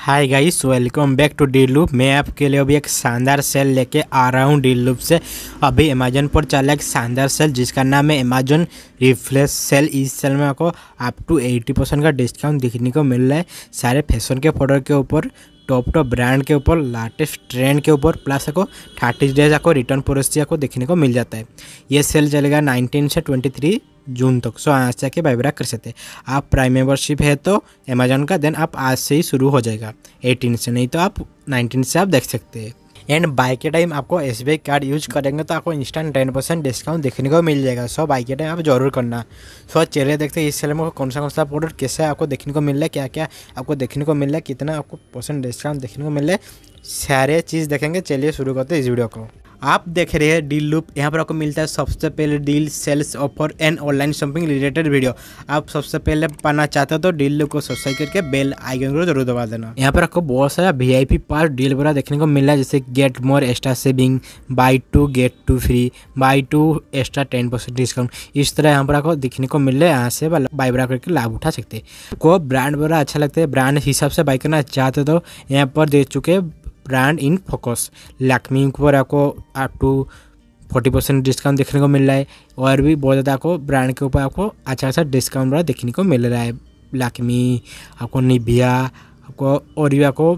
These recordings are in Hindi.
hi guys welcome back to Deal Loop मैं आपके लिए अभी एक शानदार सेल लेके आ रहा हूँ डील लूप से अभी अमेजोन पर चला एक शानदार सेल जिसका नाम है अमेजोन रिफ्लेश सेल इस सेल में आपको अप टू 80 परसेंट का डिस्काउंट देखने को मिल रहा है सारे फैशन के प्रोडक्ट के ऊपर टॉप टॉप ब्रांड के ऊपर लाटेस्ट ट्रेंड के ऊपर प्लस आपको थर्टी डेज आपको रिटर्न पॉलिसी आपको देखने को मिल जाता है ये सेल चलेगा नाइनटीन से ट्वेंटी जून तक सो आज से आके बाई कर सकते आप प्राइम मेंबरशिप है तो अमेजोन का देन आप आज से ही शुरू हो जाएगा एटीन से नहीं तो आप नाइनटीन से आप देख सकते हैं एंड बाइक के टाइम आपको एस कार्ड यूज करेंगे तो आपको इंस्टेंट टेन परसेंट डिस्काउंट देखने को मिल जाएगा सो बाइक के टाइम आप जरूर करना सो चलिए देखते हैं इस सेल में कौन सा कौन सा प्रोडक्ट कैसे आपको देखने को मिल रहा है क्या क्या आपको देखने को मिल रहा है कितना आपको परसेंट डिस्काउंट देखने को मिल रहा है सारे चीज़ देखेंगे चलिए शुरू करते हैं इस वीडियो को आप देख रहे हैं डील लूप यहाँ पर आपको मिलता है सबसे पहले deal sales offer and online shopping related video आप सबसे पहले पाना चाहते हो तो डील लूप को सब्सक्राइब करके बेल आइकन को जरूर दबा देना यहाँ पर आपको बहुत सारा V I P part deal वगैरह देखने को मिल रहा है जैसे get more extra saving buy two get two free buy two extra ten percent discount इस तरह यहाँ पर आपको देखने को मिल रहा है यहाँ से बाई बरा करके लाभ उठा सकते हैं को ब्रांड वगैरह अच्छा लगता है ब्रांड हिसाब से बाई करना चाहते तो यहाँ पर दे चुके ब्रांड इन फोकस लैक्मी पर आपको up to forty percent discount देखने को मिल रहा है और भी बहुत ज़्यादा आपको ब्रांड के ऊपर आपको अच्छा अच्छा डिस्काउंट देखने को मिल रहा है लैक्मी आपको निभिया आपको और भी आपको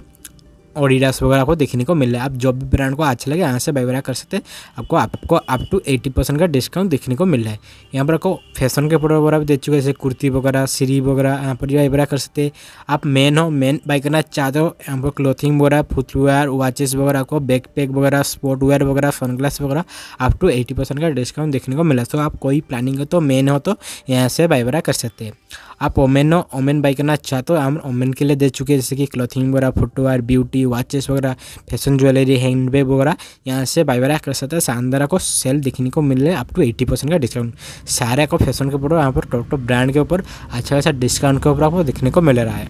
ओडिडास वगैरह आपको देखने को मिल रहा है आप जो भी ब्रांड को अच्छा लगे यहाँ से बाई वगैरह कर सकते हैं आपको आपको अप टू एटी परसेंट का डिस्काउंट देखने को मिल रहा है यहाँ पर आपको फैशन के प्रोडक्ट वगैरह भी दे चुके हैं जैसे कुर्ती वगैरह सीरी वगैरह यहाँ पर बाई वगैरह कर सकते हैं आप मेन हो मेन बाई करना चाहते हो यहाँ पर क्लोथिंग वगैरह फुटवेयर वॉचेस वगैरह को बैक पैक वगैरह स्पोर्ट वेयर वगैरह सनग्लास वगैरह अप टू एटी परसेंट का डिस्काउंट देखने को मिला तो आप कोई प्लानिंग हो तो मेन हो तो यहाँ से बाई वगैरह कर सकते हैं आप ओमेन हो ओमेन बाई करना चाहते हो हम ओमेन के लिए दे चुके हैं जैसे कि क्लोथिंग वगैरह फुटवेयर ब्यूटी की वॉचेस वगैरह फैशन ज्वेलरी हैंडबैग वगैरह यहाँ से बाई बारा कर सकते हैं शानदार आपको सेल देखने को मिल रहा है अप टू एट्टी परसेंट का डिस्काउंट सारे को फैशन के ऊपर यहाँ पर टॉप टॉप ब्रांड के ऊपर अच्छा खासा अच्छा डिस्काउंट के ऊपर आपको देखने को मिल रहा है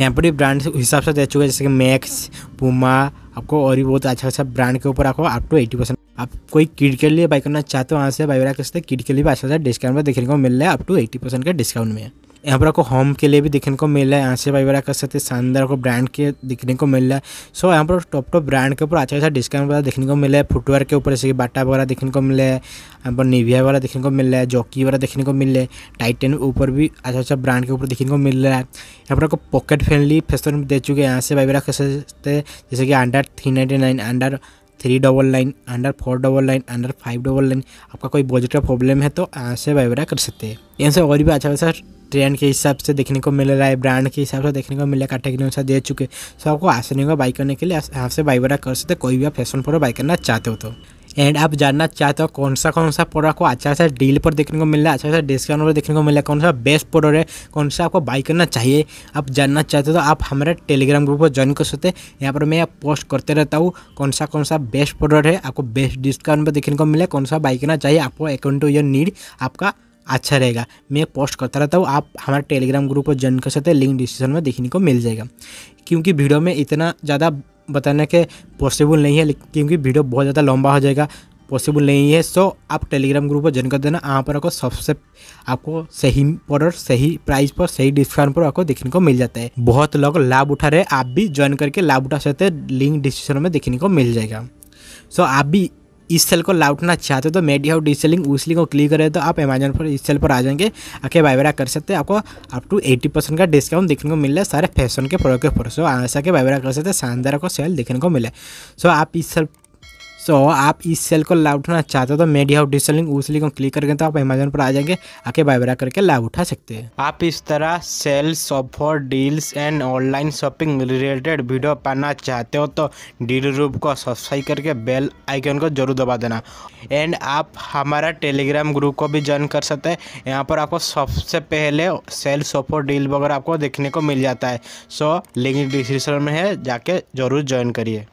यहाँ पर भी ब्रांड हिसाब से दे चुके हैं जैसे कि मैक्स पुमा आपको और भी बहुत अच्छा अच्छा ब्रांड के ऊपर आपको अप टू एट्टी परसेंट आप कोई किड के लिए बाई करना चाहते हो वहाँ से बाई बाई कर सकते किड के लिए भी अच्छा अच्छा डिस्काउंट पर देखने को मिल रहा है अप टू एट्टी परसेंट का डिस्काउंट में यहाँ पर आपको होम के लिए भी देखने को मिल रहा है यहाँ से भाई कर सकते शानदार आपको ब्रांड के देखने को मिल रहा है सो यहाँ पर टॉप टॉप ब्रांड के ऊपर अच्छा अच्छा डिस्काउंट वगैरह देखने को मिल रहा है फुटवेयर के ऊपर जैसे कि बाटा वगैरह देखने को मिल रहा है यहाँ पर निविया वगैरह देखने को मिल रहा है जॉकी वगैरह देखने को मिल रहा है टाइटन ऊपर भी अच्छा अच्छा ब्रांड के ऊपर देखने को मिल रहा है यहाँ पर आपको पॉकेट फ्रेंडली फैसन दे चुके हैं यहाँ से भाई कर सकते जैसे कि under three ninety nine under three double nine under four double nine under five double nine आपका कोई बजट का प्रॉब्लम है तो यहाँ से वाइब्रा कर सकते हैं यहाँ से और भी अच्छा अच्छा ट्रेंड के हिसाब से देखने को मिल रहा है ब्रांड के हिसाब से देखने को मिल रहा है कैटेगरी अनुसार दे चुके सो तो आपको आसानी होगा बाई करने के लिए यहाँ से बाई वगैरह कर सकते कोई भी आप फैशन पर बाई करना चाहते हो तो एंड आप जानना चाहते हो कौन सा कौन सा प्रोडक्ट को अच्छा सा डील पर देखने को मिल रहा है अच्छा सा डिस्काउंट पर देखने को मिल रहा है कौन सा बेस्ट प्रोडक्ट है कौन सा आपको बाई करना चाहिए आप जानना चाहते हो तो आप हमारे टेलीग्राम ग्रुप पर ज्वाइन कर सकते हैं यहाँ पर मैं पोस्ट करते रहता हूँ कौन सा कौन सा बेस्ट प्रोडक्ट है आपको बेस्ट डिस्काउंट पर देखने को मिले कौन सा बाई करना चाहिए आपको अकॉर्डिंग टू योर नीड आपका अच्छा रहेगा मैं पोस्ट करता रहता हूँ आप हमारे टेलीग्राम ग्रुप पर ज्वाइन कर सकते हैं लिंक डिस्क्रिप्शन में देखने को मिल जाएगा क्योंकि वीडियो में इतना ज़्यादा बताने के पॉसिबल नहीं है क्योंकि वीडियो बहुत ज़्यादा लंबा हो जाएगा पॉसिबल नहीं है सो आप टेलीग्राम ग्रुप पर ज्वाइन कर देना यहाँ पर आपको सबसे आपको सही ऑर्डर सही प्राइस पर सही डिस्काउंट पर आपको देखने को मिल जाता है बहुत लोग लाभ उठा रहे आप भी ज्वाइन करके लाभ उठा सकते हैं लिंक डिस्क्रिप्शन में देखने को मिल जाएगा सो आप भी इस सेल को लौटना चाहते हो तो मेडी हाउ डिसलिंग उस लिंक को क्लिक करें तो आप अमेजन पर इस सेल पर आ जाएंगे आके बाइबेरा कर सकते हैं आपको अप टू एटी परसेंट का डिस्काउंट देखने को मिल रहा है सारे फैशन के प्रोडक्ट के ऊपर सो ऐसा के बाइबेरा कर सकते हैं शानदार को सेल देखने को मिले सो आप इस सेल सो so, आप इस सेल को लाभ उठाना चाहते हो तो मेडी हाउ डिसलिंग उस लिंक को क्लिक करके तो आप अमेजोन पर आ जाएंगे आके बायबरा करके लाभ उठा सकते हैं आप इस तरह sale software deals and online shopping related video पाना चाहते हो तो डील रूप को सब्सक्राइब करके बेल आइकन को जरूर दबा देना एंड आप हमारा टेलीग्राम ग्रुप को भी ज्वाइन कर सकते हैं यहाँ पर आपको सबसे पहले सेल सॉफ्टवेयर डील वगैरह आपको देखने को मिल जाता है सो लिंक डिस्क्रिप्शन में है जाके जरूर ज्वाइन करिए